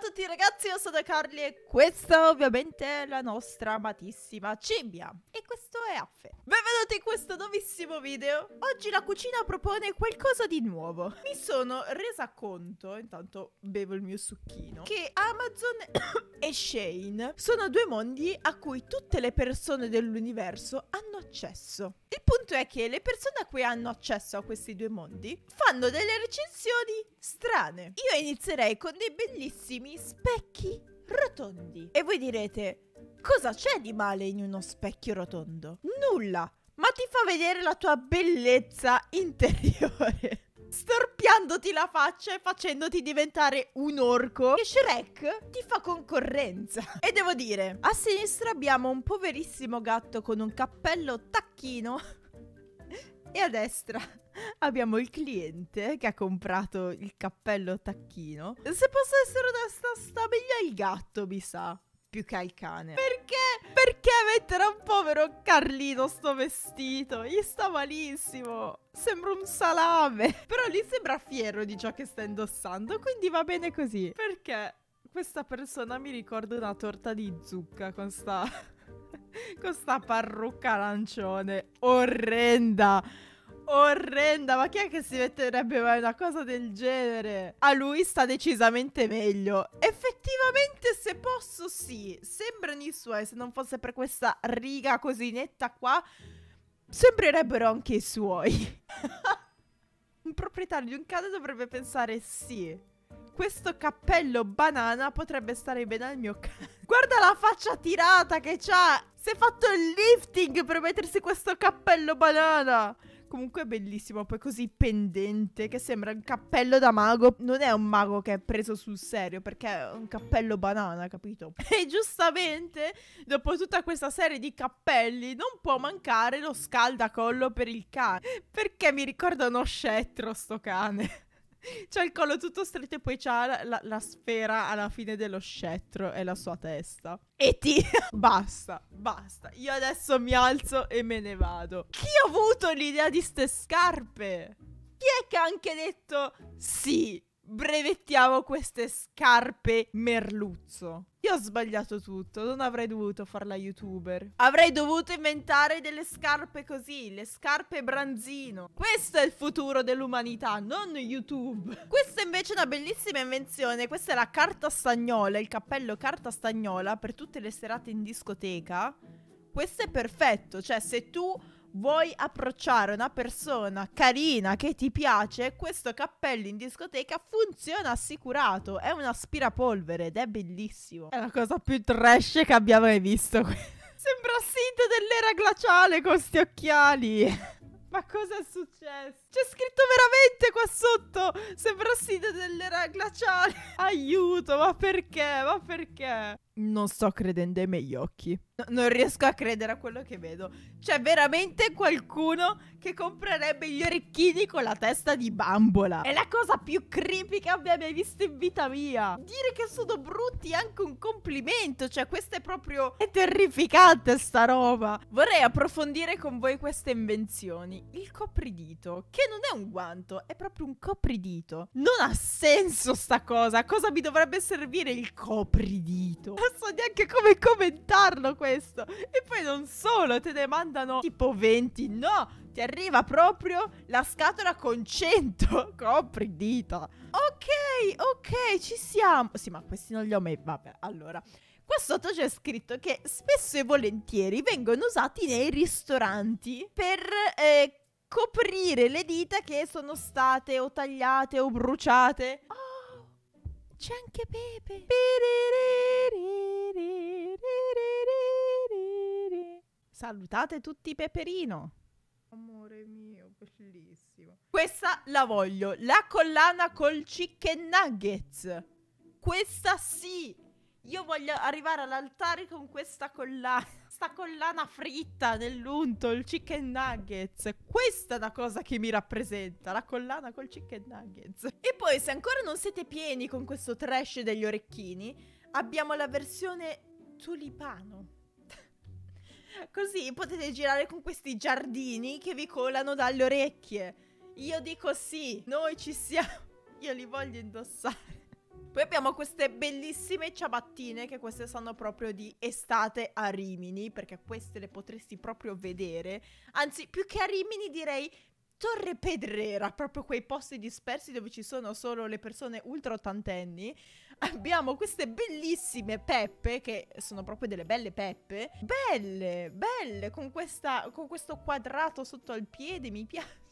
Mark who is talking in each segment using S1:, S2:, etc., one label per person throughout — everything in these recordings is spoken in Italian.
S1: a tutti ragazzi, io sono Carly e questa ovviamente è la nostra amatissima Cimbia E questo è Affe Benvenuti in questo nuovissimo video Oggi la cucina propone qualcosa di nuovo Mi sono resa conto, intanto bevo il mio succhino Che Amazon e Shane sono due mondi a cui tutte le persone dell'universo hanno accesso Il punto è che le persone a cui hanno accesso a questi due mondi Fanno delle recensioni strane Io inizierei con dei bellissimi alcuni specchi rotondi. E voi direte, cosa c'è di male in uno specchio rotondo? Nulla, ma ti fa vedere la tua bellezza interiore. storpiandoti la faccia e facendoti diventare un orco E Shrek ti fa concorrenza. E devo dire, a sinistra abbiamo un poverissimo gatto con un cappello tacchino e a destra abbiamo il cliente che ha comprato il cappello tacchino. Se posso essere onesta, sta meglio al gatto, mi sa più che al cane. Perché? Perché mettere un povero Carlino sto vestito? Gli sta malissimo. Sembra un salame. Però gli sembra fiero di ciò che sta indossando, quindi va bene così. Perché questa persona mi ricorda una torta di zucca con sta... con sta parrucca arancione. Orrenda orrenda. Ma chi è che si metterebbe mai una cosa del genere? A lui sta decisamente meglio. Effettivamente, se posso, sì. Sembrano i suoi, se non fosse per questa riga così netta qua, sembrerebbero anche i suoi. un proprietario di un cane dovrebbe pensare sì. Questo cappello banana potrebbe stare bene al mio cane. Guarda la faccia tirata che c'ha! Si è fatto il lifting per mettersi questo cappello banana! Comunque è bellissimo, poi così pendente, che mm. sembra un cappello da mago. Non è un mago che è preso sul serio, perché è un cappello banana, capito? E giustamente, dopo tutta questa serie di cappelli, non può mancare lo scaldacollo per il cane. Perché mi ricorda uno scettro sto cane. c'ha cioè, il collo tutto stretto e poi c'ha la, la, la, sfera alla fine dello scettro e la sua testa. E ti... basta, basta. Io adesso mi alzo e me ne vado. Chi ha avuto l'idea di ste scarpe? Chi è che ha anche detto sì? brevettiamo queste scarpe merluzzo. Io ho sbagliato tutto, non avrei dovuto farla youtuber. Avrei dovuto inventare delle scarpe così, le scarpe branzino. Questo è il futuro dell'umanità, non YouTube. Questa invece è una bellissima invenzione, questa è la carta stagnola, il cappello carta stagnola per tutte le serate in discoteca. Questo è perfetto, cioè se tu vuoi approcciare una persona carina che ti piace, questo cappello in discoteca funziona assicurato. È un aspirapolvere ed è bellissimo. È la cosa più trash che abbiamo mai visto. Sembra Sid dell'era glaciale con sti occhiali. Ma cosa è successo? C'è scritto veramente qua sotto. Sembrassi dell'era glaciale. Aiuto, ma perché? Ma perché? Non sto credendo ai miei occhi. No, non riesco a credere a quello che vedo. C'è veramente qualcuno che comprerebbe gli orecchini con la testa di bambola. È la cosa più creepy che abbia mai visto in vita mia. Dire che sono brutti è anche un complimento. Cioè, questa è proprio... È terrificante sta roba. Vorrei approfondire con voi queste invenzioni. Il copridito. Che che non è un guanto, è proprio un copridito. Non ha senso sta cosa. Cosa mi dovrebbe servire il copridito? Non so neanche come commentarlo questo. E poi non solo, te ne mandano tipo 20. No, ti arriva proprio la scatola con 100 copridita. Ok, ok, ci siamo. Sì, ma questi non li ho mai... Vabbè, allora... Qua sotto c'è scritto che spesso e volentieri vengono usati nei ristoranti per eh, coprire le dita che sono state o tagliate o bruciate. Oh, c'è anche Pepe. Salutate tutti Peperino. Amore mio, bellissimo. Questa la voglio, la collana col chicken nuggets. Questa sì. Io voglio arrivare all'altare con questa collana sta collana fritta nell'unto, il chicken nuggets. Questa è la cosa che mi rappresenta, la collana col chicken nuggets. E poi se ancora non siete pieni con questo trash degli orecchini, abbiamo la versione tulipano. Così potete girare con questi giardini che vi colano dalle orecchie. Io dico sì, noi ci siamo. Io li voglio indossare. Poi abbiamo queste bellissime ciabattine che queste sono proprio di estate a Rimini, perché queste le potresti proprio vedere. Anzi, più che a Rimini direi Torre Pedrera, proprio quei posti dispersi dove ci sono solo le persone ultra ottantenni. Abbiamo queste bellissime peppe, che sono proprio delle belle peppe. Belle, belle, con, questa, con questo quadrato sotto al piede, mi piace.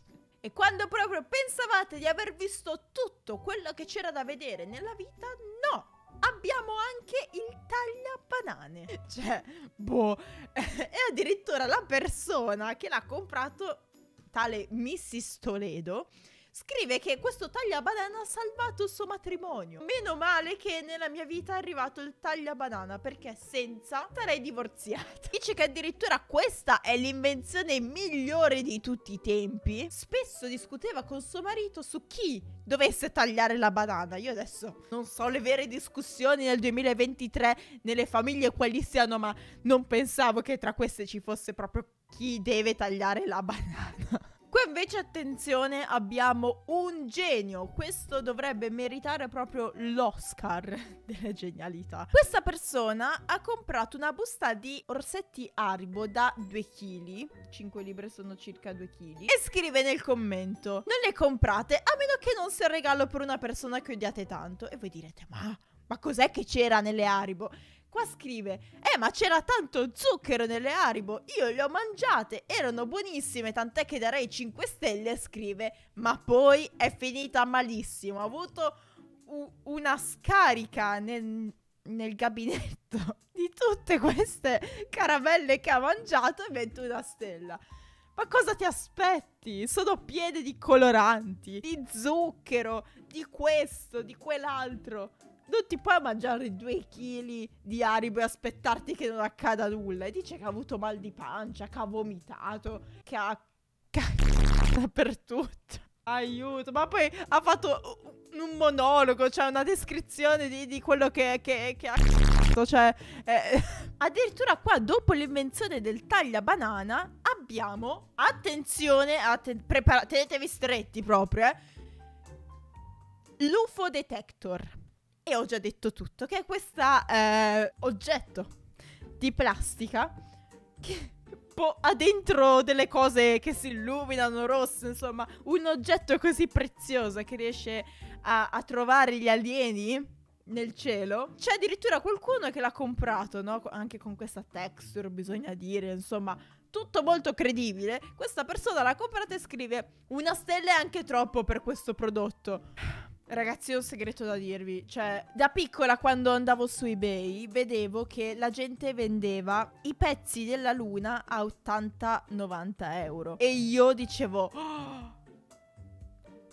S1: E quando proprio pensavate di aver visto tutto quello che c'era da vedere nella vita, no! Abbiamo anche il tagliapanane. Cioè, boh. e addirittura la persona che l'ha comprato, tale Mrs. Toledo, scrive che questo tagliabanana ha salvato il suo matrimonio. Meno male che nella mia vita è arrivato il tagliabanana perché senza sarei divorziata. Dice che addirittura questa è l'invenzione migliore di tutti i tempi. Spesso discuteva con suo marito su chi dovesse tagliare la banana. Io adesso non so le vere discussioni nel 2023 nelle famiglie quali siano, ma non pensavo che tra queste ci fosse proprio chi deve tagliare la banana. Qua invece attenzione abbiamo un genio, questo dovrebbe meritare proprio l'Oscar della genialità. Questa persona ha comprato una busta di orsetti Aribo da 2 kg, 5 libre sono circa 2 kg, e scrive nel commento non le comprate a meno che non sia un regalo per una persona che odiate tanto. E voi direte ma, ma cos'è che c'era nelle Aribo? Qua scrive, eh ma c'era tanto zucchero nelle Aribo. io le ho mangiate, erano buonissime, tant'è che darei 5 stelle, scrive, ma poi è finita malissimo, ha avuto una scarica nel, nel gabinetto di tutte queste caramelle che ha mangiato e 21 stella. Ma cosa ti aspetti? Sono piene di coloranti, di zucchero, di questo, di quell'altro non ti puoi mangiare due chili di aribo e aspettarti che non accada nulla. E dice che ha avuto mal di pancia, che ha vomitato, che ha c***o dappertutto. Aiuto, ma poi ha fatto un monologo, cioè una descrizione di, di quello che, che, che ha c***o, cioè... Eh. Addirittura qua, dopo l'invenzione del taglia banana, abbiamo... Attenzione, atten tenetevi stretti proprio, eh. L'UFO detector. E ho già detto tutto, che è questo eh, oggetto di plastica che ha dentro delle cose che si illuminano rosse, insomma, un oggetto così prezioso che riesce a, a trovare gli alieni nel cielo. C'è addirittura qualcuno che l'ha comprato, no? Anche con questa texture, bisogna dire, insomma, tutto molto credibile. Questa persona l'ha comprata e scrive: Una stella è anche troppo per questo prodotto. Ragazzi, ho un segreto da dirvi. Cioè, da piccola quando andavo su eBay, vedevo che la gente vendeva i pezzi della luna a 80-90 euro. E io dicevo... Oh!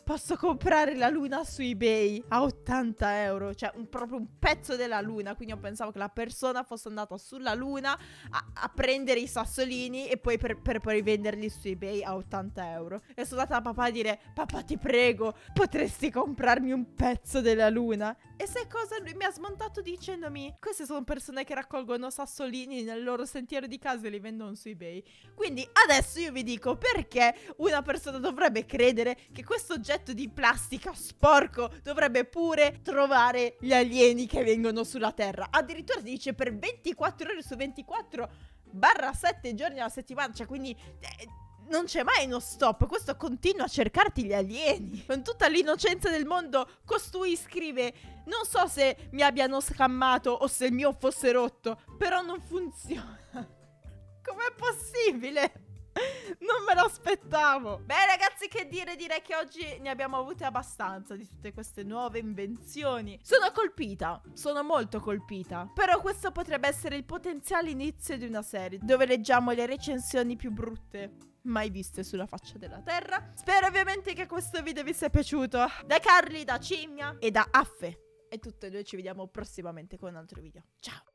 S1: Posso comprare la luna su eBay a 80 euro, cioè un, proprio un pezzo della luna. Quindi io pensavo che la persona fosse andata sulla luna a, a prendere i sassolini e poi per, per poi venderli su eBay a 80 euro. E sono andata a papà a dire, papà ti prego, potresti comprarmi un pezzo della luna? E sai cosa? Lui mi ha smontato dicendomi: Queste sono persone che raccolgono sassolini nel loro sentiero di casa e li vendono su eBay. Quindi adesso io vi dico perché una persona dovrebbe credere che questo oggetto di plastica sporco dovrebbe pure trovare gli alieni che vengono sulla Terra. Addirittura si dice per 24 ore su 24 barra 7 giorni alla settimana, cioè quindi eh, non c'è mai uno stop. Questo continua a cercarti gli alieni. Con tutta l'innocenza del mondo, costui scrive: Non so se mi abbiano scammato o se il mio fosse rotto, però non funziona. Com'è possibile? Non me lo aspettavo. Beh, ragazzi, che dire? Direi che oggi ne abbiamo avute abbastanza di tutte queste nuove invenzioni. Sono colpita, sono molto colpita. Però questo potrebbe essere il potenziale inizio di una serie dove leggiamo le recensioni più brutte mai viste sulla faccia della terra. Spero ovviamente che questo video vi sia piaciuto. Da Carly, da Cimmia e da Affe. E tutte e due ci vediamo prossimamente con un altro video. Ciao!